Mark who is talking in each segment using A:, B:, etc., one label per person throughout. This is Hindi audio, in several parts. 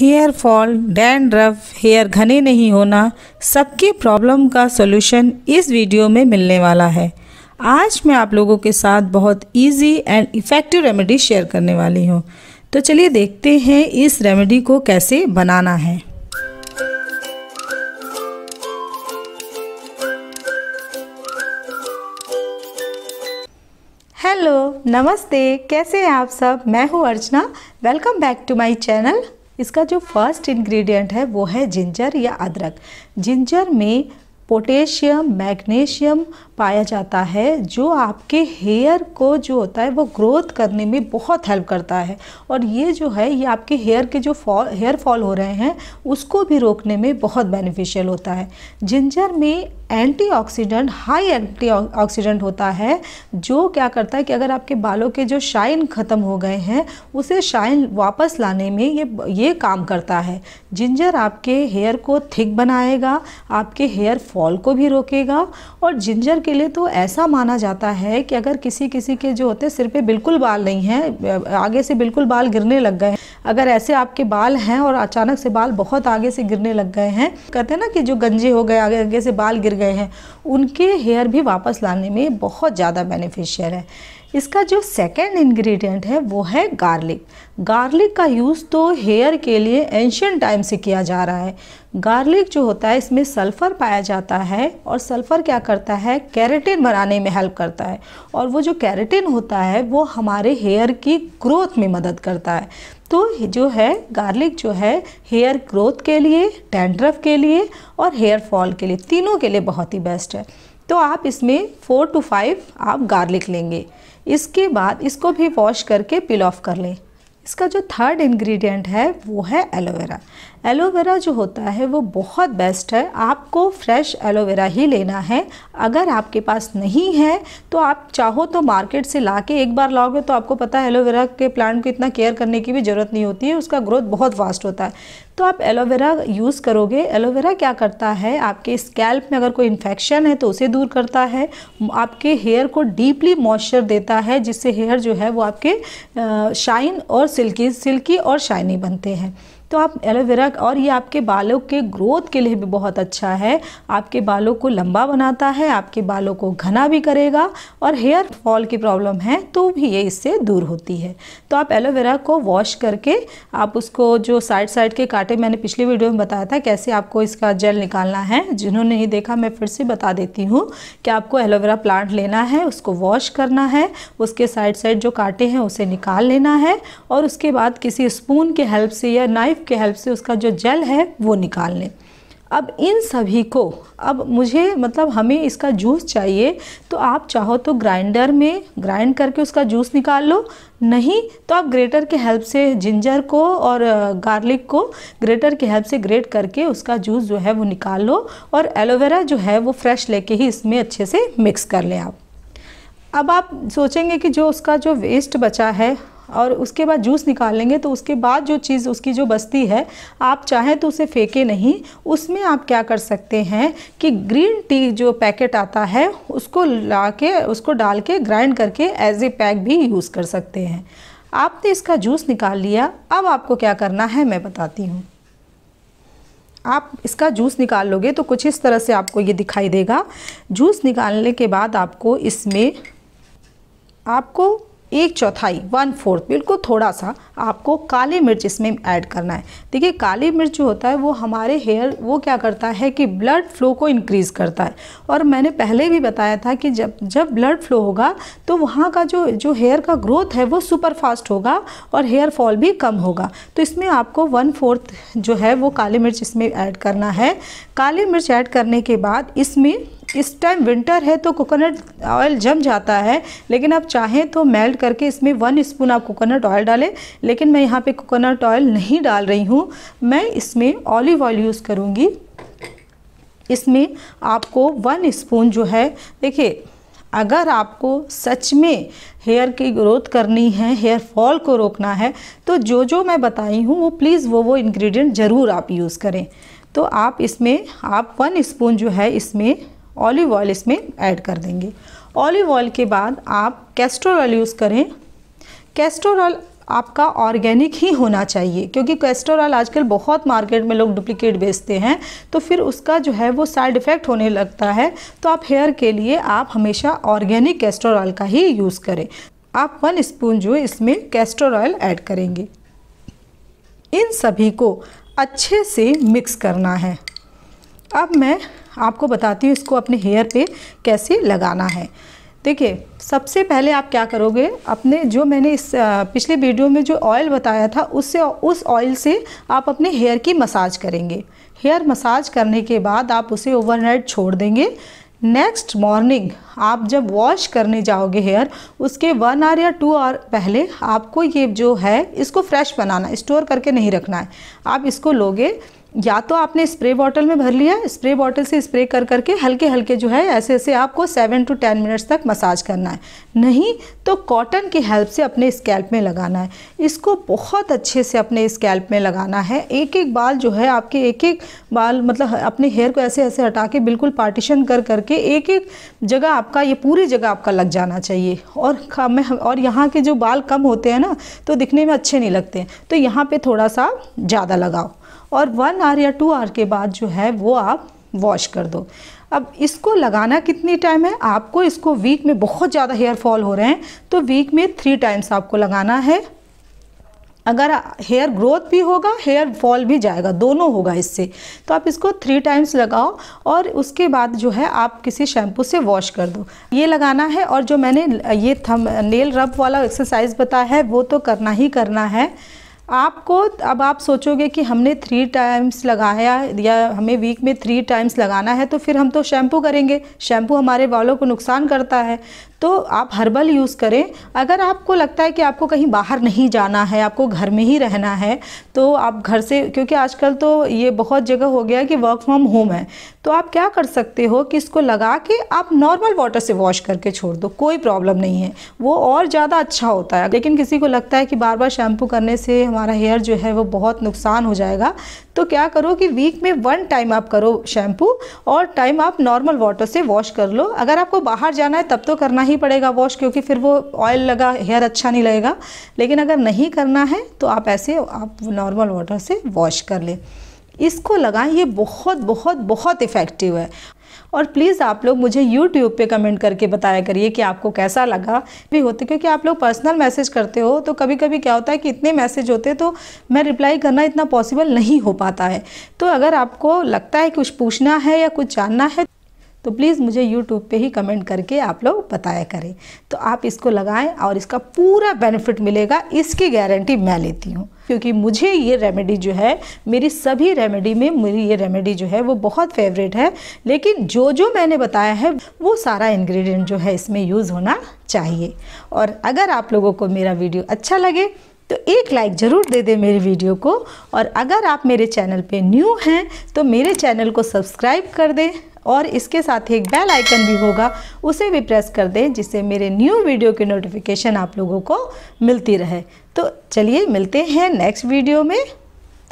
A: हेयर फॉल डैंड्रफ हेयर घने नहीं होना सबके प्रॉब्लम का सोल्यूशन इस वीडियो में मिलने वाला है आज मैं आप लोगों के साथ बहुत easy and effective remedy share करने वाली हूँ तो चलिए देखते हैं इस रेमेडी को कैसे बनाना है हेलो नमस्ते कैसे हैं आप सब मैं हूँ Archana welcome back to my channel इसका जो फर्स्ट इंग्रेडिएंट है वो है जिंजर या अदरक जिंजर में पोटेशियम मैग्नीशियम पाया जाता है जो आपके हेयर को जो होता है वो ग्रोथ करने में बहुत हेल्प करता है और ये जो है ये आपके हेयर के जो फॉल हेयर फॉल हो रहे हैं उसको भी रोकने में बहुत बेनिफिशियल होता है जिंजर में एंटीऑक्सीडेंट हाई एंटीऑक्सीडेंट होता है जो क्या करता है कि अगर आपके बालों के जो शाइन ख़त्म हो गए हैं उसे शाइन वापस लाने में ये ये काम करता है जिंजर आपके हेयर को थिक बनाएगा आपके हेयर फॉल को भी रोकेगा और जिंजर के लिए तो ऐसा माना जाता है कि अगर किसी किसी के जो होते हैं सिर पे बिल्कुल बाल नहीं हैं आगे से बिल्कुल बाल गिरने लग गए अगर ऐसे आपके बाल हैं और अचानक से बाल बहुत आगे से गिरने लग गए हैं कहते हैं ना कि जो गंजे हो गए आगे आगे से बाल गिर गए हैं उनके हेयर भी वापस लाने में बहुत ज़्यादा बेनिफिशियल है इसका जो सेकेंड इंग्रेडिएंट है वो है गार्लिक गार्लिक का यूज़ तो हेयर के लिए एंशियन टाइम से किया जा रहा है गार्लिक जो होता है इसमें सल्फ़र पाया जाता है और सल्फ़र क्या करता है कैरेटिन बनाने में हेल्प करता है और वो जो कैरेटिन होता है वो हमारे हेयर की ग्रोथ में मदद करता है तो जो है गार्लिक जो है हेयर ग्रोथ के लिए डैंड्रफ के लिए और हेयर फॉल के लिए तीनों के लिए बहुत ही बेस्ट है तो आप इसमें फ़ोर टू फाइव आप गार्लिक लेंगे इसके बाद इसको भी वॉश करके पिल ऑफ कर लें इसका जो थर्ड इंग्रेडिएंट है वो है एलोवेरा एलोवेरा जो होता है वो बहुत बेस्ट है आपको फ्रेश एलोवेरा ही लेना है अगर आपके पास नहीं है तो आप चाहो तो मार्केट से ला के एक बार लाओगे तो आपको पता है एलोवेरा के प्लांट को इतना केयर करने की भी ज़रूरत नहीं होती है उसका ग्रोथ बहुत फास्ट होता है तो आप एलोवेरा यूज़ करोगे एलोवेरा क्या करता है आपके स्कैल्प में अगर कोई इन्फेक्शन है तो उसे दूर करता है आपके हेयर को डीपली मॉइस्चर देता है जिससे हेयर जो है वो आपके शाइन और सिल्की सिल्की और शाइनी बनते हैं तो आप एलोवेरा और ये आपके बालों के ग्रोथ के लिए भी बहुत अच्छा है आपके बालों को लंबा बनाता है आपके बालों को घना भी करेगा और हेयर फॉल की प्रॉब्लम है तो भी ये इससे दूर होती है तो आप एलोवेरा को वॉश करके आप उसको जो साइड साइड के कांटे मैंने पिछली वीडियो में बताया था कैसे आपको इसका जेल निकालना है जिन्होंने नहीं देखा मैं फिर से बता देती हूँ कि आपको एलोवेरा प्लांट लेना है उसको वॉश करना है उसके साइड साइड जो कांटे हैं उसे निकाल लेना है और उसके बाद किसी स्पून के हेल्प से या नाइफ नाइफ के हेल्प से उसका जो जेल है वो निकाल लें अब इन सभी को अब मुझे मतलब हमें इसका जूस चाहिए तो आप चाहो तो ग्राइंडर में ग्राइंड करके उसका जूस निकाल लो नहीं तो आप ग्रेटर के हेल्प से जिंजर को और गार्लिक को ग्रेटर के हेल्प से ग्रेट करके उसका जूस जो है वो निकाल लो और एलोवेरा जो है वो फ्रेश लेके ही इसमें अच्छे से मिक्स कर लें आप अब आप सोचेंगे कि जो उसका जो वेस्ट बचा है और उसके बाद जूस निकाल लेंगे तो उसके बाद जो चीज़ उसकी जो बस्ती है आप चाहें तो उसे फेंके नहीं उसमें आप क्या कर सकते हैं कि ग्रीन टी जो पैकेट आता है उसको ला के उसको डाल के ग्राइंड करके एज ए पैक भी यूज़ कर सकते हैं आपने इसका जूस निकाल लिया अब आपको क्या करना है मैं बताती हूँ आप इसका जूस निकाल लोगे तो कुछ इस तरह से आपको ये दिखाई देगा जूस निकालने के बाद आपको इसमें आपको एक चौथाई वन फोर्थ बिल्कुल थोड़ा सा आपको काली मिर्च इसमें ऐड करना है देखिए काली मिर्च जो होता है वो हमारे हेयर वो क्या करता है कि ब्लड फ्लो को इंक्रीज़ करता है और मैंने पहले भी बताया था कि जब जब ब्लड फ्लो होगा तो वहाँ का जो जो हेयर का ग्रोथ है वो सुपर फास्ट होगा और हेयर फॉल भी कम होगा तो इसमें आपको वन फोर्थ जो है वो काली मिर्च इसमें ऐड करना है काली मिर्च ऐड करने के बाद इसमें इस टाइम विंटर है तो कोकोनट ऑयल जम जाता है लेकिन आप चाहें तो मेल्ट करके इसमें वन स्पून आप कोकोनट ऑयल डालें लेकिन मैं यहाँ पे कोकोनट ऑयल नहीं डाल रही हूँ मैं इसमें ऑलिव ऑयल यूज़ करूँगी इसमें आपको वन स्पून जो है देखिए अगर आपको सच में हेयर की ग्रोथ करनी है हेयर फॉल को रोकना है तो जो जो मैं बताई हूँ वो प्लीज़ वो वो इन्ग्रीडियंट ज़रूर आप यूज़ करें तो आप इसमें आप वन स्पून जो है इसमें ऑलिव ऑयल इसमें ऐड कर देंगे ऑलिव ऑयल के बाद आप कैस्टर ऑयल यूज़ करें कैस्टर ऑयल आपका ऑर्गेनिक ही होना चाहिए क्योंकि कैस्टर ऑयल आजकल बहुत मार्केट में लोग डुप्लीकेट बेचते हैं तो फिर उसका जो है वो साइड इफ़ेक्ट होने लगता है तो आप हेयर के लिए आप हमेशा ऑर्गेनिक कैस्टर ऑयल का ही यूज़ करें आप वन स्पून जो इसमें कैस्टर ऑयल ऐड करेंगे इन सभी को अच्छे से मिक्स करना है अब मैं आपको बताती हूँ इसको अपने हेयर पे कैसे लगाना है देखिए सबसे पहले आप क्या करोगे अपने जो मैंने इस पिछले वीडियो में जो ऑयल बताया था उससे उस ऑयल से आप अपने हेयर की मसाज करेंगे हेयर मसाज करने के बाद आप उसे ओवरनाइट छोड़ देंगे नेक्स्ट मॉर्निंग आप जब वॉश करने जाओगे हेयर उसके वन आवर या टू आवर पहले आपको ये जो है इसको फ्रेश बनाना स्टोर करके नहीं रखना है आप इसको लोगे या तो आपने स्प्रे बॉटल में भर लिया स्प्रे बॉटल से स्प्रे कर करके हल्के हल्के जो है ऐसे ऐसे आपको सेवन टू टेन मिनट्स तक मसाज करना है नहीं तो कॉटन की हेल्प से अपने स्कैल्प में लगाना है इसको बहुत अच्छे से अपने स्कैल्प में लगाना है एक एक बाल जो है आपके एक एक बाल मतलब अपने हेयर को ऐसे ऐसे हटा के बिल्कुल पार्टीशन कर करके एक एक जगह आपका ये पूरी जगह आपका लग जाना चाहिए और मैं और यहाँ के जो बाल कम होते हैं ना तो दिखने में अच्छे नहीं लगते तो यहाँ पर थोड़ा सा ज़्यादा लगाओ और वन आर या टू आर के बाद जो है वो आप वॉश कर दो अब इसको लगाना कितनी टाइम है आपको इसको वीक में बहुत ज़्यादा हेयर फॉल हो रहे हैं तो वीक में थ्री टाइम्स आपको लगाना है अगर हेयर ग्रोथ भी होगा हेयर फॉल भी जाएगा दोनों होगा इससे तो आप इसको थ्री टाइम्स लगाओ और उसके बाद जो है आप किसी शैम्पू से वॉश कर दो ये लगाना है और जो मैंने ये थम नेल रब वाला एक्सरसाइज बताया है वो तो करना ही करना है आपको अब आप सोचोगे कि हमने थ्री टाइम्स लगाया या हमें वीक में थ्री टाइम्स लगाना है तो फिर हम तो शैम्पू करेंगे शैम्पू हमारे बालों को नुकसान करता है तो आप हर्बल यूज़ करें अगर आपको लगता है कि आपको कहीं बाहर नहीं जाना है आपको घर में ही रहना है तो आप घर से क्योंकि आजकल तो ये बहुत जगह हो गया कि वर्क फ्रॉम होम है तो आप क्या कर सकते हो कि इसको लगा के आप नॉर्मल वाटर से वॉश करके छोड़ दो कोई प्रॉब्लम नहीं है वो और ज़्यादा अच्छा होता है लेकिन किसी को लगता है कि बार बार शैम्पू करने से हमारा हेयर जो है वो बहुत नुकसान हो जाएगा तो क्या करो कि वीक में वन टाइम आप करो शैम्पू और टाइम आप नॉर्मल वाटर से वॉश कर लो अगर आपको बाहर जाना है तब तो करना करना ही पड़ेगा वॉश क्योंकि फिर वो ऑयल लगा हेयर अच्छा नहीं लगेगा लेकिन अगर नहीं करना है तो आप ऐसे आप नॉर्मल वाटर से वॉश कर लें इसको लगाएं ये बहुत बहुत बहुत इफ़ेक्टिव है और प्लीज़ आप लोग मुझे यूट्यूब पे कमेंट करके बताया करिए कि आपको कैसा लगा भी होते क्योंकि आप लोग पर्सनल मैसेज करते हो तो कभी कभी क्या होता है कि इतने मैसेज होते तो मैं रिप्लाई करना इतना पॉसिबल नहीं हो पाता है तो अगर आपको लगता है कुछ पूछना है या कुछ जानना है तो प्लीज़ मुझे यूट्यूब पे ही कमेंट करके आप लोग बताया करें तो आप इसको लगाएं और इसका पूरा बेनिफिट मिलेगा इसकी गारंटी मैं लेती हूँ क्योंकि मुझे ये रेमेडी जो है मेरी सभी रेमेडी में मेरी ये रेमेडी जो है वो बहुत फेवरेट है लेकिन जो जो मैंने बताया है वो सारा इन्ग्रीडियंट जो है इसमें यूज़ होना चाहिए और अगर आप लोगों को मेरा वीडियो अच्छा लगे तो एक लाइक ज़रूर दे दें मेरी वीडियो को और अगर आप मेरे चैनल पे न्यू हैं तो मेरे चैनल को सब्सक्राइब कर दें और इसके साथ ही एक बेल आइकन भी होगा उसे भी प्रेस कर दें जिससे मेरे न्यू वीडियो की नोटिफिकेशन आप लोगों को मिलती रहे तो चलिए मिलते हैं नेक्स्ट वीडियो में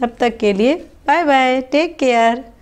A: तब तक के लिए बाय बाय टेक केयर